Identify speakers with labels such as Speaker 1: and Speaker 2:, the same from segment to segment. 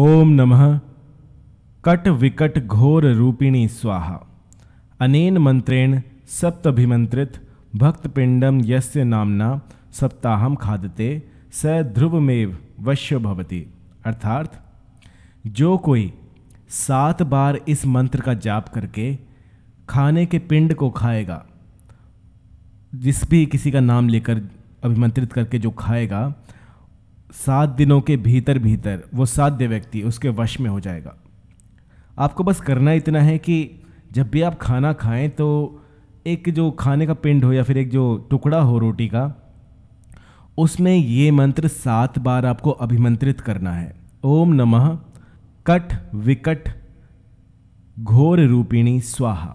Speaker 1: ओम नमः कट विकट घोर रूपिणी स्वाहा अनेन मंत्रेण सप्तभिमंत्रित भक्तपिंडम यस्य नामना सप्ताहम खादते स ध्रुवमेव वश्य भवती अर्थात जो कोई सात बार इस मंत्र का जाप करके खाने के पिंड को खाएगा जिस भी किसी का नाम लेकर अभिमंत्रित करके जो खाएगा सात दिनों के भीतर भीतर वो साध्य व्यक्ति उसके वश में हो जाएगा आपको बस करना इतना है कि जब भी आप खाना खाएं तो एक जो खाने का पिंड हो या फिर एक जो टुकड़ा हो रोटी का उसमें ये मंत्र सात बार आपको अभिमंत्रित करना है ओम नमः कट विकट घोर रूपिणी स्वाहा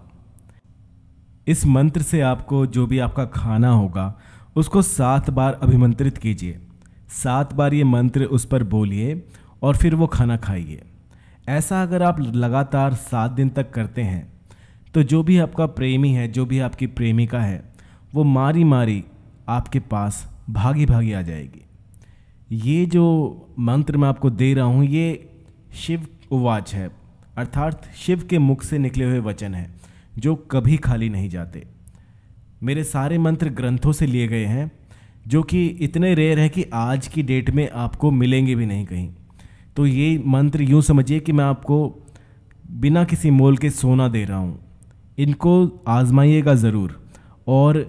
Speaker 1: इस मंत्र से आपको जो भी आपका खाना होगा उसको सात बार अभिमंत्रित कीजिए सात बार ये मंत्र उस पर बोलिए और फिर वो खाना खाइए ऐसा अगर आप लगातार सात दिन तक करते हैं तो जो भी आपका प्रेमी है जो भी आपकी प्रेमिका है वो मारी मारी आपके पास भागी भागी आ जाएगी ये जो मंत्र मैं आपको दे रहा हूँ ये शिव उवाच है अर्थात शिव के मुख से निकले हुए वचन है जो कभी खाली नहीं जाते मेरे सारे मंत्र ग्रंथों से लिए गए हैं जो कि इतने रेयर है कि आज की डेट में आपको मिलेंगे भी नहीं कहीं तो ये मंत्र यूँ समझिए कि मैं आपको बिना किसी मोल के सोना दे रहा हूँ इनको आजमाइएगा ज़रूर और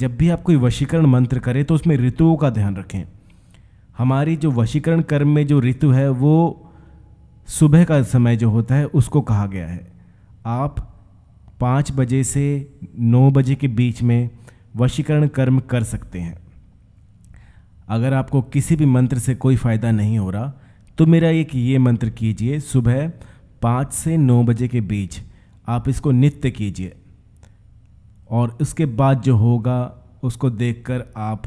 Speaker 1: जब भी आप कोई वशीकरण मंत्र करें तो उसमें ऋतुओं का ध्यान रखें हमारी जो वशीकरण कर्म में जो ऋतु है वो सुबह का समय जो होता है उसको कहा गया है आप पाँच बजे से नौ बजे के बीच में वशीकरण कर्म कर सकते हैं अगर आपको किसी भी मंत्र से कोई फ़ायदा नहीं हो रहा तो मेरा एक ये मंत्र कीजिए सुबह पाँच से नौ बजे के बीच आप इसको नित्य कीजिए और उसके बाद जो होगा उसको देखकर आप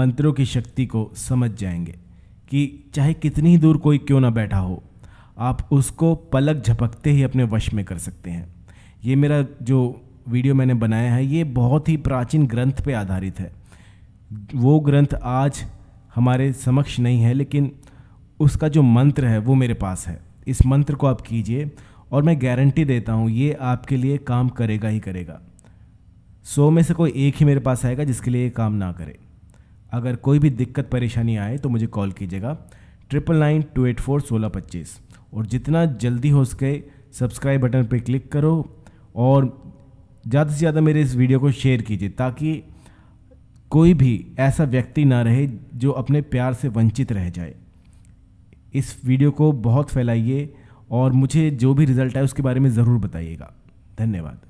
Speaker 1: मंत्रों की शक्ति को समझ जाएंगे कि चाहे कितनी ही दूर कोई क्यों ना बैठा हो आप उसको पलक झपकते ही अपने वश में कर सकते हैं ये मेरा जो वीडियो मैंने बनाया है ये बहुत ही प्राचीन ग्रंथ पे आधारित है वो ग्रंथ आज हमारे समक्ष नहीं है लेकिन उसका जो मंत्र है वो मेरे पास है इस मंत्र को आप कीजिए और मैं गारंटी देता हूँ ये आपके लिए काम करेगा ही करेगा सौ में से कोई एक ही मेरे पास आएगा जिसके लिए काम ना करे अगर कोई भी दिक्कत परेशानी आए तो मुझे कॉल कीजिएगा triple nine two eight four सोलह पच्चीस और जितना जल्दी हो सके सब्सक्राइब बटन पर क्लिक करो और ज़्यादा से ज़्यादा मेरे इस वीडियो को शेयर कीजिए ताकि कोई भी ऐसा व्यक्ति ना रहे जो अपने प्यार से वंचित रह जाए इस वीडियो को बहुत फैलाइए और मुझे जो भी रिज़ल्ट आए उसके बारे में ज़रूर बताइएगा धन्यवाद